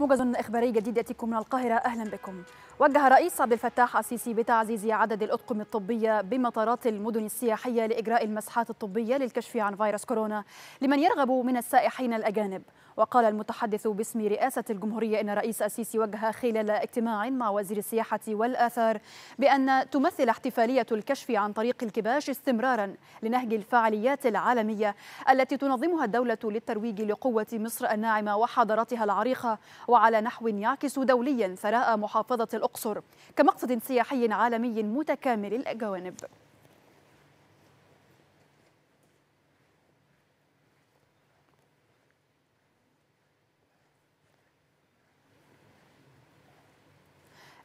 موجز إخباري جديد يأتيكم من القاهرة أهلا بكم وجه رئيس عبد الفتاح السيسي بتعزيز عدد الأطقم الطبية بمطارات المدن السياحية لإجراء المسحات الطبية للكشف عن فيروس كورونا لمن يرغب من السائحين الأجانب وقال المتحدث باسم رئاسة الجمهورية إن الرئيس السيسي وجه خلال اجتماع مع وزير السياحة والآثار بأن تمثل احتفالية الكشف عن طريق الكباش استمرارا لنهج الفعاليات العالمية التي تنظمها الدولة للترويج لقوة مصر الناعمة وحضارتها العريقة وعلى نحو يعكس دوليا ثراء محافظة الأقصر كمقصد سياحي عالمي متكامل الجوانب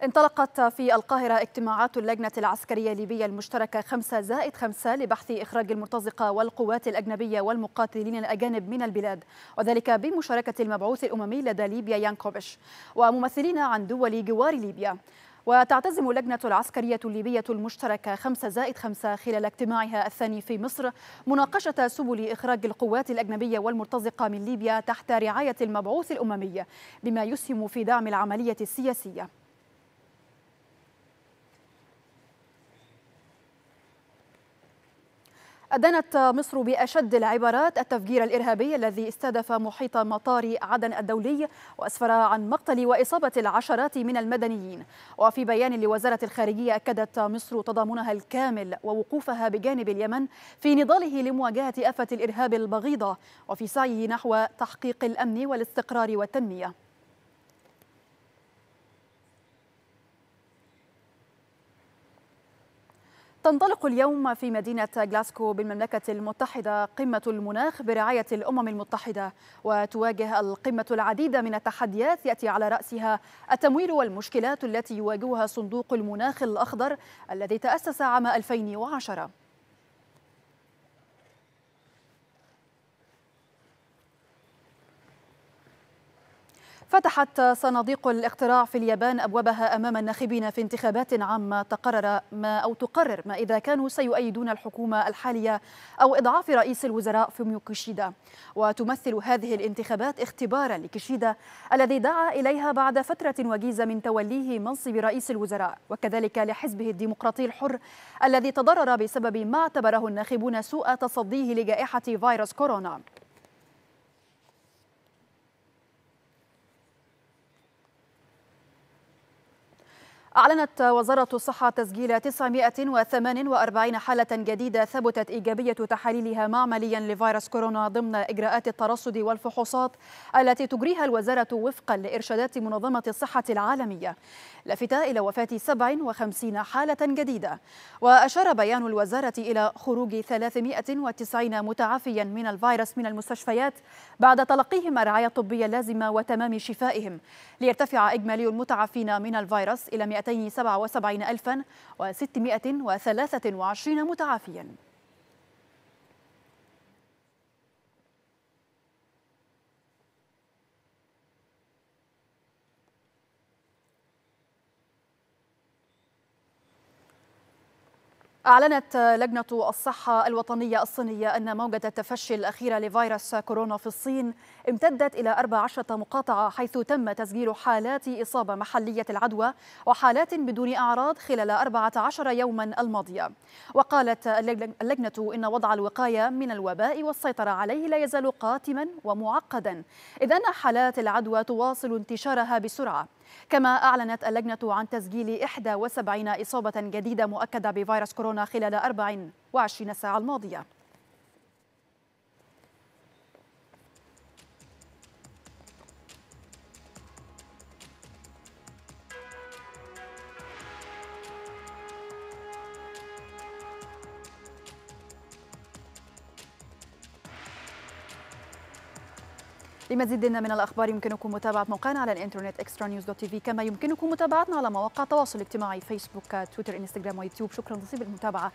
انطلقت في القاهرة اجتماعات اللجنة العسكرية الليبية المشتركة 5 زائد 5 لبحث إخراج المرتزقة والقوات الأجنبية والمقاتلين الأجانب من البلاد وذلك بمشاركة المبعوث الأممي لدى ليبيا يانكوبش وممثلين عن دول جوار ليبيا وتعتزم اللجنة العسكرية الليبية المشتركة 5 زائد 5 خلال اجتماعها الثاني في مصر مناقشة سبل إخراج القوات الأجنبية والمرتزقة من ليبيا تحت رعاية المبعوث الأممي بما يسهم في دعم العملية السياسية أدانت مصر بأشد العبارات التفجير الإرهابي الذي استهدف محيط مطار عدن الدولي وأسفر عن مقتل وإصابة العشرات من المدنيين وفي بيان لوزارة الخارجية أكدت مصر تضامنها الكامل ووقوفها بجانب اليمن في نضاله لمواجهة أفة الإرهاب البغيضة وفي سعيه نحو تحقيق الأمن والاستقرار والتنمية تنطلق اليوم في مدينة غلاسكو بالمملكة المتحدة قمة المناخ برعاية الأمم المتحدة وتواجه القمة العديد من التحديات يأتي على رأسها التمويل والمشكلات التي يواجهها صندوق المناخ الأخضر الذي تأسس عام 2010 فتحت صناديق الاقتراع في اليابان ابوابها امام الناخبين في انتخابات عامه تقرر ما او تقرر ما اذا كانوا سيؤيدون الحكومه الحاليه او اضعاف رئيس الوزراء فوميو كيشيدا وتمثل هذه الانتخابات اختبارا لكيشيدا الذي دعا اليها بعد فتره وجيزه من توليه منصب رئيس الوزراء وكذلك لحزبه الديمقراطي الحر الذي تضرر بسبب ما اعتبره الناخبون سوء تصديه لجائحه فيروس كورونا أعلنت وزارة الصحة تسجيل 948 حالة جديدة ثبتت إيجابية تحاليلها معمليا لفيروس كورونا ضمن إجراءات الترصد والفحوصات التي تجريها الوزارة وفقا لإرشادات منظمة الصحة العالمية لافتة إلى وفاة 57 حالة جديدة وأشار بيان الوزارة إلى خروج 390 متعافيا من الفيروس من المستشفيات بعد تلقيهم الرعاية الطبية اللازمة وتمام شفائهم ليرتفع إجمالي المتعافين من الفيروس إلى 277 ألفا و623 متعافيا أعلنت لجنة الصحة الوطنية الصينية أن موجة التفشي الأخيرة لفيروس كورونا في الصين امتدت إلى 14 مقاطعة حيث تم تسجيل حالات إصابة محلية العدوى وحالات بدون أعراض خلال 14 يوما الماضية وقالت اللجنة إن وضع الوقاية من الوباء والسيطرة عليه لا يزال قاتما ومعقدا إذ أن حالات العدوى تواصل انتشارها بسرعة كما أعلنت اللجنة عن تسجيل 71 إصابة جديدة مؤكدة بفيروس كورونا خلال 24 ساعة الماضية لمزيد من الأخبار يمكنكم متابعة موقعنا على الإنترنت إكسترا نيوز دوت تي في كما يمكنكم متابعتنا على مواقع التواصل الاجتماعي فيسبوك تويتر إنستغرام ويوتيوب شكرا لطيب المتابعة